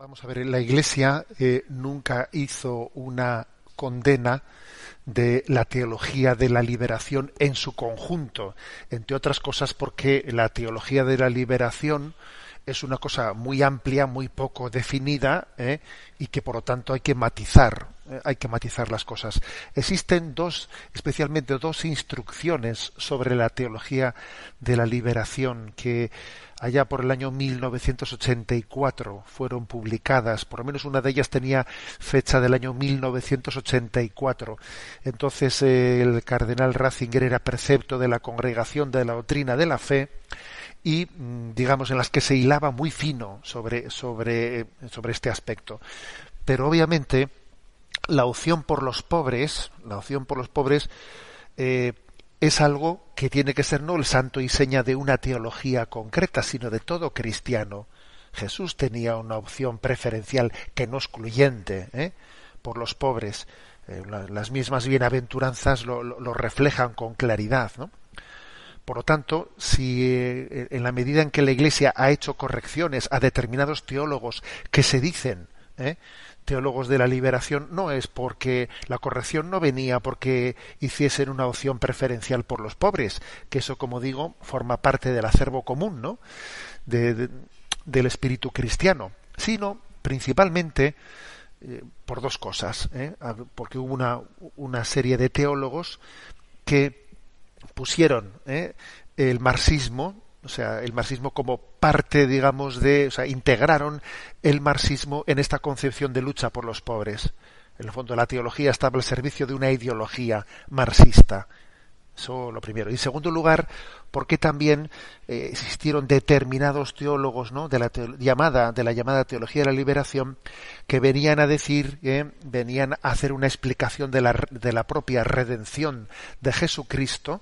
Vamos a ver, la Iglesia eh, nunca hizo una condena de la teología de la liberación en su conjunto, entre otras cosas porque la teología de la liberación es una cosa muy amplia, muy poco definida eh, y que por lo tanto hay que matizar. Eh, hay que matizar las cosas. Existen dos, especialmente dos instrucciones sobre la teología de la liberación que allá por el año 1984 fueron publicadas. Por lo menos una de ellas tenía fecha del año 1984. Entonces eh, el cardenal Ratzinger era precepto de la Congregación de la Doctrina de la Fe y mm, digamos en las que se hilaba muy fino sobre sobre eh, sobre este aspecto. Pero obviamente la opción por los pobres, la opción por los pobres, eh, es algo que tiene que ser no el santo y seña de una teología concreta, sino de todo cristiano. Jesús tenía una opción preferencial que no excluyente ¿eh? por los pobres. Eh, las mismas bienaventuranzas lo, reflejan con claridad. ¿no? Por lo tanto, si eh, en la medida en que la Iglesia ha hecho correcciones a determinados teólogos que se dicen teólogos de la liberación no es porque la corrección no venía porque hiciesen una opción preferencial por los pobres, que eso, como digo, forma parte del acervo común, ¿no? del espíritu cristiano, sino principalmente eh, por dos cosas, ¿eh? porque hubo una, una serie de teólogos que pusieron ¿eh? el marxismo o sea, el marxismo como parte, digamos, de, o sea, integraron el marxismo en esta concepción de lucha por los pobres. En el fondo, la teología estaba al servicio de una ideología marxista. Eso lo primero. Y en segundo lugar, porque también eh, existieron determinados teólogos ¿no? de, la llamada, de la llamada teología de la liberación que venían a decir, que eh, venían a hacer una explicación de la, de la propia redención de Jesucristo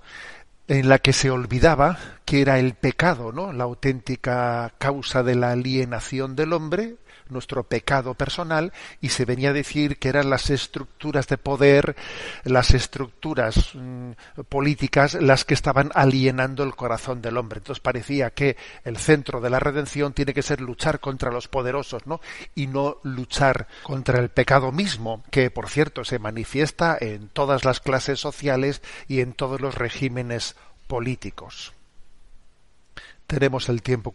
en la que se olvidaba que era el pecado, ¿no? La auténtica causa de la alienación del hombre nuestro pecado personal y se venía a decir que eran las estructuras de poder, las estructuras mm, políticas las que estaban alienando el corazón del hombre. Entonces parecía que el centro de la redención tiene que ser luchar contra los poderosos, Y no luchar contra el pecado mismo, que por cierto se manifiesta en todas las clases sociales y en todos los regímenes políticos. Tenemos el tiempo